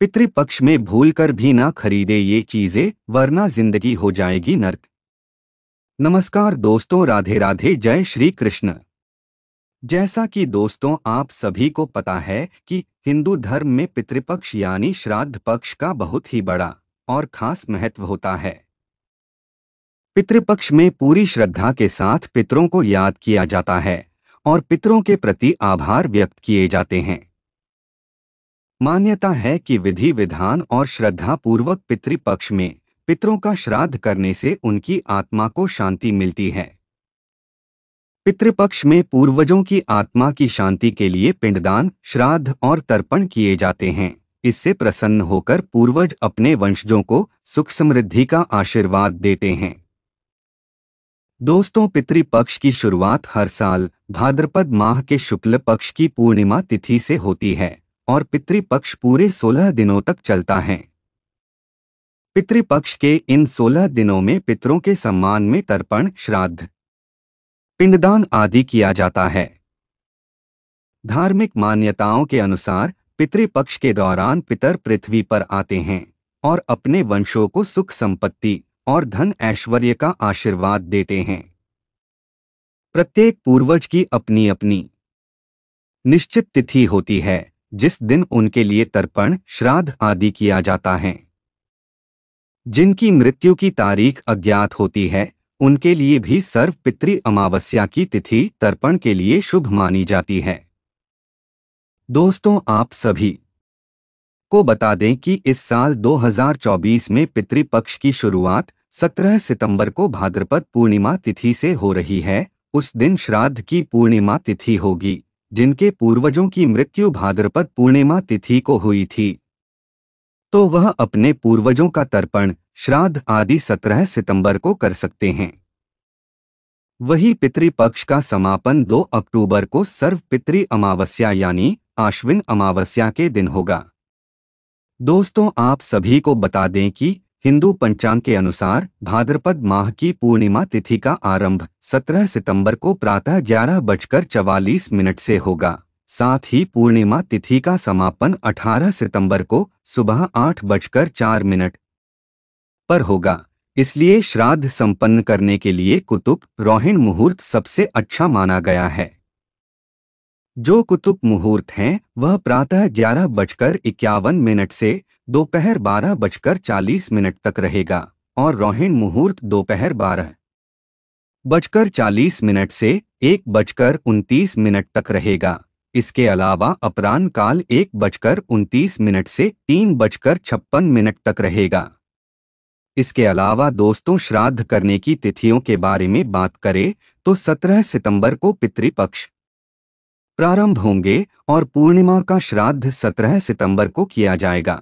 पितृपक्ष में भूल कर भी ना खरीदे ये चीजें वरना जिंदगी हो जाएगी नर्क नमस्कार दोस्तों राधे राधे जय श्री कृष्ण जैसा कि दोस्तों आप सभी को पता है कि हिंदू धर्म में पितृपक्ष यानी श्राद्ध पक्ष का बहुत ही बड़ा और खास महत्व होता है पितृपक्ष में पूरी श्रद्धा के साथ पितरों को याद किया जाता है और पितरों के प्रति आभार व्यक्त किए जाते हैं मान्यता है कि विधि विधान और श्रद्धा पूर्वक पितृपक्ष में पितरों का श्राद्ध करने से उनकी आत्मा को शांति मिलती है पितृपक्ष में पूर्वजों की आत्मा की शांति के लिए पिंडदान श्राद्ध और तर्पण किए जाते हैं इससे प्रसन्न होकर पूर्वज अपने वंशजों को सुख समृद्धि का आशीर्वाद देते हैं दोस्तों पितृपक्ष की शुरुआत हर साल भाद्रपद माह के शुक्ल पक्ष की पूर्णिमा तिथि से होती है और पितृपक्ष पूरे सोलह दिनों तक चलता है पितृपक्ष के इन सोलह दिनों में पितरों के सम्मान में तर्पण श्राद्ध पिंडदान आदि किया जाता है धार्मिक मान्यताओं के अनुसार पितृपक्ष के दौरान पितर पृथ्वी पर आते हैं और अपने वंशों को सुख संपत्ति और धन ऐश्वर्य का आशीर्वाद देते हैं प्रत्येक पूर्वज की अपनी अपनी निश्चित तिथि होती है जिस दिन उनके लिए तर्पण श्राद्ध आदि किया जाता है जिनकी मृत्यु की तारीख अज्ञात होती है उनके लिए भी सर्व पितृ अमावस्या की तिथि तर्पण के लिए शुभ मानी जाती है दोस्तों आप सभी को बता दें कि इस साल 2024 में पितृपक्ष की शुरुआत 17 सितंबर को भाद्रपद पूर्णिमा तिथि से हो रही है उस दिन श्राद्ध की पूर्णिमा तिथि होगी जिनके पूर्वजों की मृत्यु भाद्रपद पूर्णिमा तिथि को हुई थी तो वह अपने पूर्वजों का तर्पण श्राद्ध आदि 17 सितंबर को कर सकते हैं वही पितृपक्ष का समापन 2 अक्टूबर को सर्व पितृ अमावस्या यानी आश्विन अमावस्या के दिन होगा दोस्तों आप सभी को बता दें कि हिंदू पंचांग के अनुसार भाद्रपद माह की पूर्णिमा तिथि का आरंभ 17 सितंबर को प्रातः ग्यारह बजकर चवालीस मिनट से होगा साथ ही पूर्णिमा तिथि का समापन 18 सितंबर को सुबह आठ बजकर चार मिनट पर होगा इसलिए श्राद्ध संपन्न करने के लिए कुतुब रोहिण मुहूर्त सबसे अच्छा माना गया है जो कुतुब मुहूर्त हैं वह प्रातः ग्यारह बजकर इक्यावन मिनट से दोपहर बारह बजकर चालीस मिनट तक रहेगा और रोहिण मुहूर्त दोपहर बारह बजकर चालीस मिनट से एक बजकर उनतीस मिनट तक रहेगा इसके अलावा अपराह काल एक बजकर उनतीस मिनट से तीन बजकर छप्पन मिनट तक रहेगा इसके अलावा दोस्तों श्राद्ध करने की तिथियों के बारे में बात करें तो 17 सितंबर को पितृपक्ष प्रारंभ होंगे और पूर्णिमा का श्राद्ध 17 सितंबर को किया जाएगा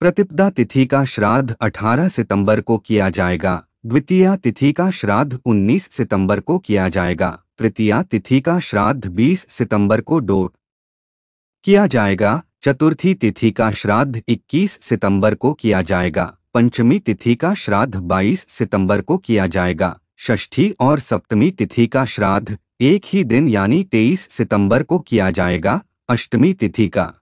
प्रतिपदा तिथि का श्राद्ध 18 सितंबर को किया जाएगा द्वितीय तिथि का श्राद्ध 19 सितंबर को किया जाएगा तृतीय तिथि का श्राद्ध 20 सितंबर को डोट किया जाएगा चतुर्थी तिथि का श्राद्ध 21 सितंबर को किया जाएगा पंचमी तिथि का श्राद्ध 22 सितंबर को किया जाएगा षष्ठी और सप्तमी तिथि का श्राद्ध एक ही दिन यानी 23 सितंबर को किया जाएगा अष्टमी तिथि का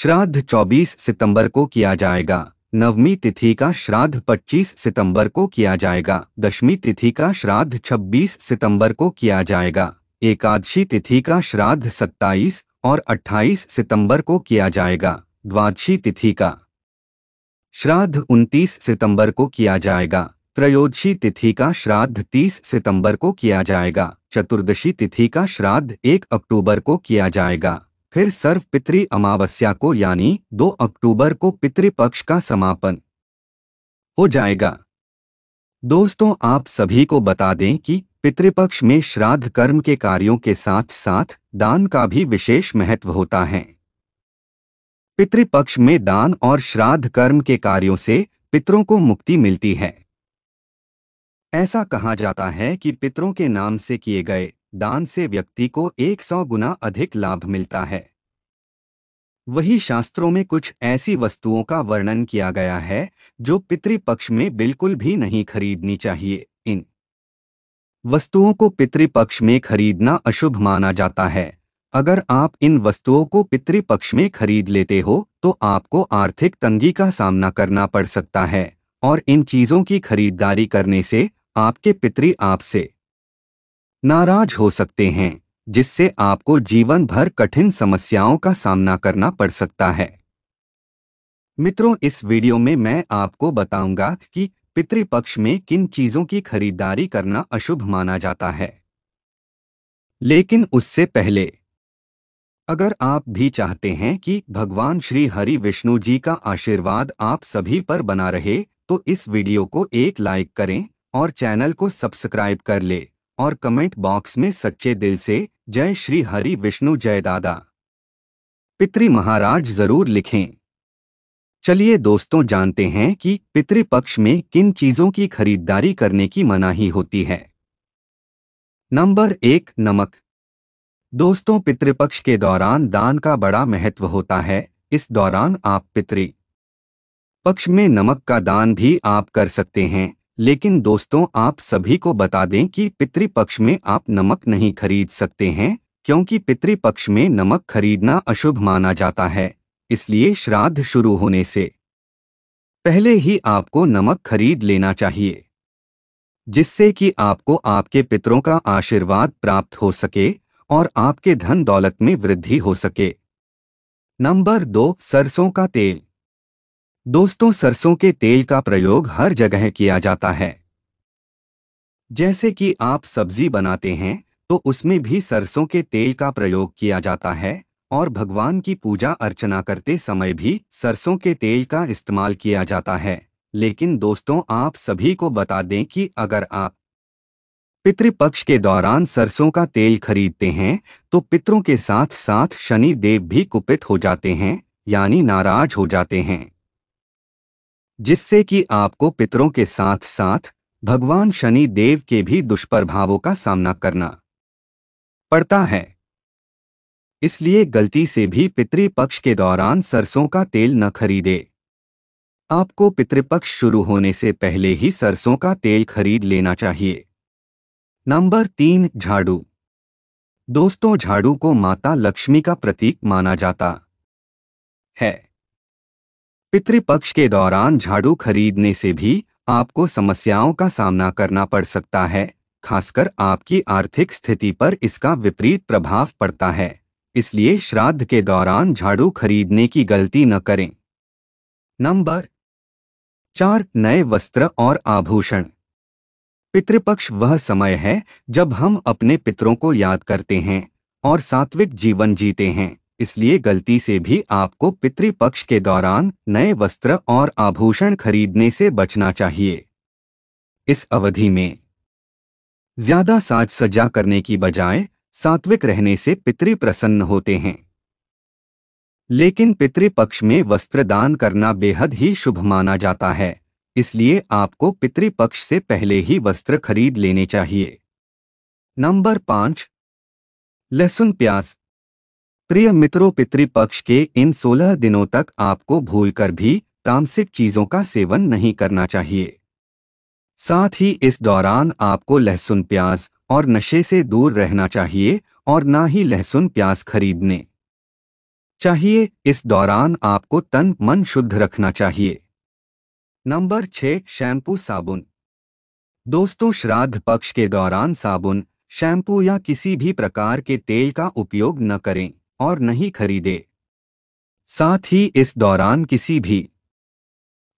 श्राद्ध 24 सितंबर को किया जाएगा नवमी तिथि का श्राद्ध 25 सितंबर को किया जाएगा दशमी तिथि का श्राद्ध 26 सितंबर को किया जाएगा एकादशी तिथि का श्राद्ध 27 और 28 सितंबर को किया जाएगा द्वादशी तिथि का श्राद्ध 29 सितंबर को किया जाएगा त्रयोदशी तिथि का श्राद्ध 30 सितंबर को किया जाएगा चतुर्दशी तिथि का श्राद्ध 1 अक्टूबर को किया जाएगा फिर सर्व पितृ अमावस्या को यानी 2 अक्टूबर को पितृपक्ष का समापन हो जाएगा दोस्तों आप सभी को बता दें कि पितृपक्ष में श्राद्ध कर्म के कार्यों के साथ साथ दान का भी विशेष महत्व होता है पितृपक्ष में दान और श्राद्ध कर्म के कार्यों से पितरों को मुक्ति मिलती है ऐसा कहा जाता है कि पितरों के नाम से किए गए दान से व्यक्ति को 100 गुना अधिक लाभ मिलता है वही शास्त्रों में कुछ ऐसी वस्तुओं का वर्णन किया गया है जो पितृपक्ष में बिल्कुल भी नहीं खरीदनी चाहिए इन वस्तुओं को पितृपक्ष में खरीदना अशुभ माना जाता है अगर आप इन वस्तुओं को पितृपक्ष में खरीद लेते हो तो आपको आर्थिक तंगी का सामना करना पड़ सकता है और इन चीज़ों की खरीदारी करने से आपके पितरी आपसे नाराज हो सकते हैं जिससे आपको जीवन भर कठिन समस्याओं का सामना करना पड़ सकता है मित्रों इस वीडियो में मैं आपको बताऊंगा कि पितृपक्ष में किन चीजों की खरीदारी करना अशुभ माना जाता है लेकिन उससे पहले अगर आप भी चाहते हैं कि भगवान श्री हरि विष्णु जी का आशीर्वाद आप सभी पर बना रहे तो इस वीडियो को एक लाइक करें और चैनल को सब्सक्राइब कर ले और कमेंट बॉक्स में सच्चे दिल से जय श्री हरि विष्णु जय दादा पितृ महाराज जरूर लिखें चलिए दोस्तों जानते हैं कि पितृपक्ष में किन चीजों की खरीदारी करने की मनाही होती है नंबर एक नमक दोस्तों पितृपक्ष के दौरान दान का बड़ा महत्व होता है इस दौरान आप पितृ पक्ष में नमक का दान भी आप कर सकते हैं लेकिन दोस्तों आप सभी को बता दें कि पितृपक्ष में आप नमक नहीं खरीद सकते हैं क्योंकि पितृपक्ष में नमक खरीदना अशुभ माना जाता है इसलिए श्राद्ध शुरू होने से पहले ही आपको नमक खरीद लेना चाहिए जिससे कि आपको आपके पितरों का आशीर्वाद प्राप्त हो सके और आपके धन दौलत में वृद्धि हो सके नंबर दो सरसों का तेल दोस्तों सरसों के तेल का प्रयोग हर जगह किया जाता है जैसे कि आप सब्जी बनाते हैं तो उसमें भी सरसों के तेल का प्रयोग किया जाता है और भगवान की पूजा अर्चना करते समय भी सरसों के तेल का इस्तेमाल किया जाता है लेकिन दोस्तों आप सभी को बता दें कि अगर आप पितृपक्ष के दौरान सरसों का तेल खरीदते हैं तो पितरों के साथ साथ शनि देव भी कुपित हो जाते हैं यानी नाराज हो जाते हैं जिससे कि आपको पितरों के साथ साथ भगवान शनि देव के भी दुष्प्रभावों का सामना करना पड़ता है इसलिए गलती से भी पितृपक्ष के दौरान सरसों का तेल न खरीदे आपको पितृपक्ष शुरू होने से पहले ही सरसों का तेल खरीद लेना चाहिए नंबर तीन झाड़ू दोस्तों झाड़ू को माता लक्ष्मी का प्रतीक माना जाता है पितृपक्ष के दौरान झाड़ू खरीदने से भी आपको समस्याओं का सामना करना पड़ सकता है खासकर आपकी आर्थिक स्थिति पर इसका विपरीत प्रभाव पड़ता है इसलिए श्राद्ध के दौरान झाड़ू खरीदने की गलती न करें नंबर चार नए वस्त्र और आभूषण पितृपक्ष वह समय है जब हम अपने पितरों को याद करते हैं और सात्विक जीवन जीते हैं इसलिए गलती से भी आपको पितृपक्ष के दौरान नए वस्त्र और आभूषण खरीदने से बचना चाहिए इस अवधि में ज्यादा साज सज्जा करने की बजाय सात्विक रहने से पितृ प्रसन्न होते हैं लेकिन पितृपक्ष में वस्त्र दान करना बेहद ही शुभ माना जाता है इसलिए आपको पितृपक्ष से पहले ही वस्त्र खरीद लेने चाहिए नंबर पांच लहसुन प्याज प्रिय मित्रों पितृपक्ष के इन 16 दिनों तक आपको भूलकर भी तामसिक चीजों का सेवन नहीं करना चाहिए साथ ही इस दौरान आपको लहसुन प्याज और नशे से दूर रहना चाहिए और ना ही लहसुन प्याज खरीदने चाहिए इस दौरान आपको तन मन शुद्ध रखना चाहिए नंबर छः शैम्पू साबुन दोस्तों श्राद्ध पक्ष के दौरान साबुन शैम्पू या किसी भी प्रकार के तेल का उपयोग न करें और नहीं खरीदे साथ ही इस दौरान किसी भी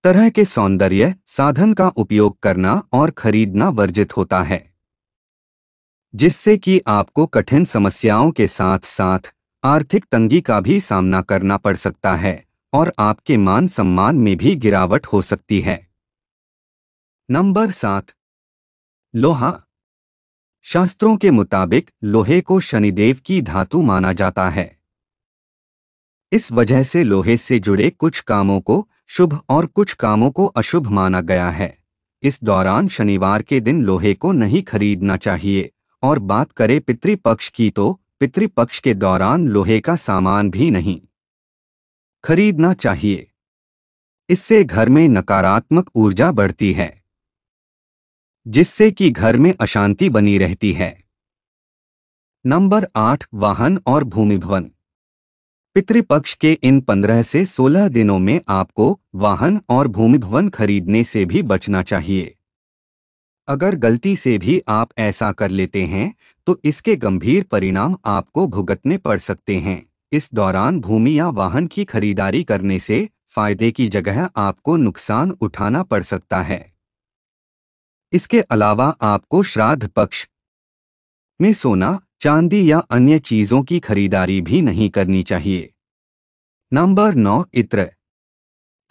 तरह के सौंदर्य साधन का उपयोग करना और खरीदना वर्जित होता है जिससे कि आपको कठिन समस्याओं के साथ साथ आर्थिक तंगी का भी सामना करना पड़ सकता है और आपके मान सम्मान में भी गिरावट हो सकती है नंबर सात लोहा शास्त्रों के मुताबिक लोहे को शनिदेव की धातु माना जाता है इस वजह से लोहे से जुड़े कुछ कामों को शुभ और कुछ कामों को अशुभ माना गया है इस दौरान शनिवार के दिन लोहे को नहीं खरीदना चाहिए और बात करें पितृपक्ष की तो पितृपक्ष के दौरान लोहे का सामान भी नहीं खरीदना चाहिए इससे घर में नकारात्मक ऊर्जा बढ़ती है जिससे कि घर में अशांति बनी रहती है नंबर आठ वाहन और भूमि भवन पितृपक्ष के इन पंद्रह से सोलह दिनों में आपको वाहन और भूमि भवन खरीदने से भी बचना चाहिए अगर गलती से भी आप ऐसा कर लेते हैं तो इसके गंभीर परिणाम आपको भुगतने पड़ सकते हैं इस दौरान भूमि या वाहन की खरीदारी करने से फायदे की जगह आपको नुकसान उठाना पड़ सकता है इसके अलावा आपको श्राद्ध पक्ष में सोना चांदी या अन्य चीजों की खरीदारी भी नहीं करनी चाहिए नंबर नौ इत्र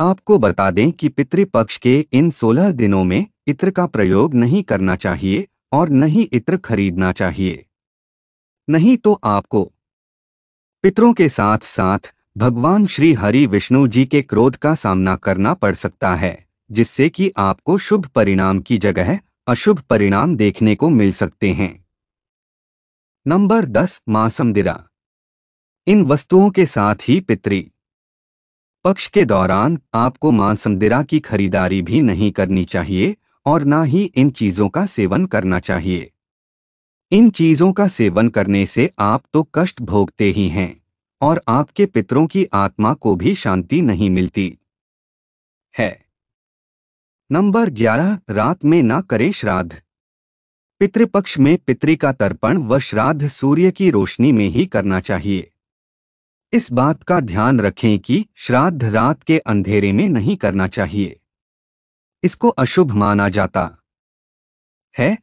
आपको बता दें कि पितृपक्ष के इन सोलह दिनों में इत्र का प्रयोग नहीं करना चाहिए और न ही इत्र खरीदना चाहिए नहीं तो आपको पितरों के साथ साथ भगवान श्री हरि विष्णु जी के क्रोध का सामना करना पड़ सकता है जिससे कि आपको शुभ परिणाम की जगह अशुभ परिणाम देखने को मिल सकते हैं नंबर दस मासमदिरा इन वस्तुओं के साथ ही पितरी पक्ष के दौरान आपको मांसमदिरा की खरीदारी भी नहीं करनी चाहिए और ना ही इन चीजों का सेवन करना चाहिए इन चीजों का सेवन करने से आप तो कष्ट भोगते ही हैं और आपके पितरों की आत्मा को भी शांति नहीं मिलती है नंबर 11 रात में ना करें श्राद्ध पितृपक्ष में पितृ का तर्पण व श्राद्ध सूर्य की रोशनी में ही करना चाहिए इस बात का ध्यान रखें कि श्राद्ध रात के अंधेरे में नहीं करना चाहिए इसको अशुभ माना जाता है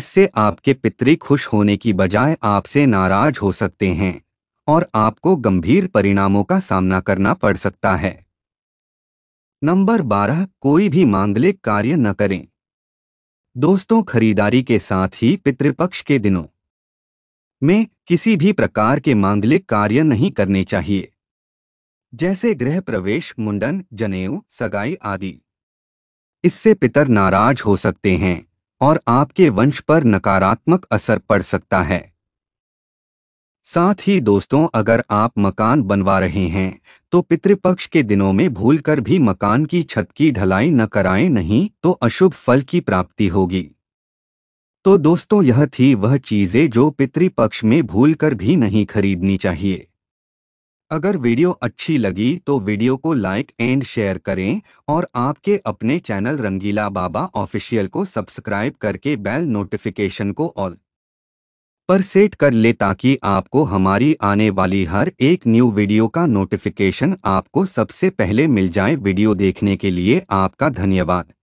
इससे आपके पितृ खुश होने की बजाय आपसे नाराज हो सकते हैं और आपको गंभीर परिणामों का सामना करना पड़ सकता है नंबर बारह कोई भी मांगलिक कार्य न करें दोस्तों खरीदारी के साथ ही पितृपक्ष के दिनों में किसी भी प्रकार के मांगलिक कार्य नहीं करने चाहिए जैसे गृह प्रवेश मुंडन जनेऊ सगाई आदि इससे पितर नाराज हो सकते हैं और आपके वंश पर नकारात्मक असर पड़ सकता है साथ ही दोस्तों अगर आप मकान बनवा रहे हैं तो पितृपक्ष के दिनों में भूलकर भी मकान की छत की ढलाई न कराएं नहीं तो अशुभ फल की प्राप्ति होगी तो दोस्तों यह थी वह चीज़ें जो पितृपक्ष में भूलकर भी नहीं खरीदनी चाहिए अगर वीडियो अच्छी लगी तो वीडियो को लाइक एंड शेयर करें और आपके अपने चैनल रंगीला बाबा ऑफिशियल को सब्सक्राइब करके बेल नोटिफिकेशन को ऑल पर सेट कर ले ताकि आपको हमारी आने वाली हर एक न्यू वीडियो का नोटिफिकेशन आपको सबसे पहले मिल जाए वीडियो देखने के लिए आपका धन्यवाद